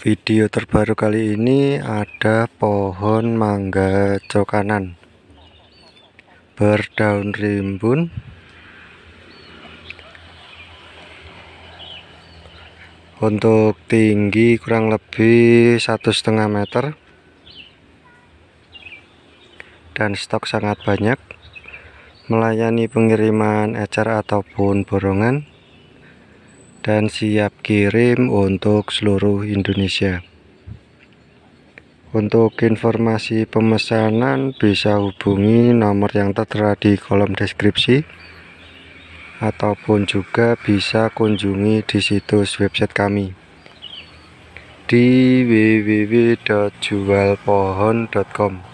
video terbaru kali ini ada pohon mangga cokanan berdaun rimbun untuk tinggi kurang lebih satu setengah meter dan stok sangat banyak melayani pengiriman ecer ataupun borongan dan siap kirim untuk seluruh Indonesia untuk informasi pemesanan bisa hubungi nomor yang tertera di kolom deskripsi ataupun juga bisa kunjungi di situs website kami di www.jualpohon.com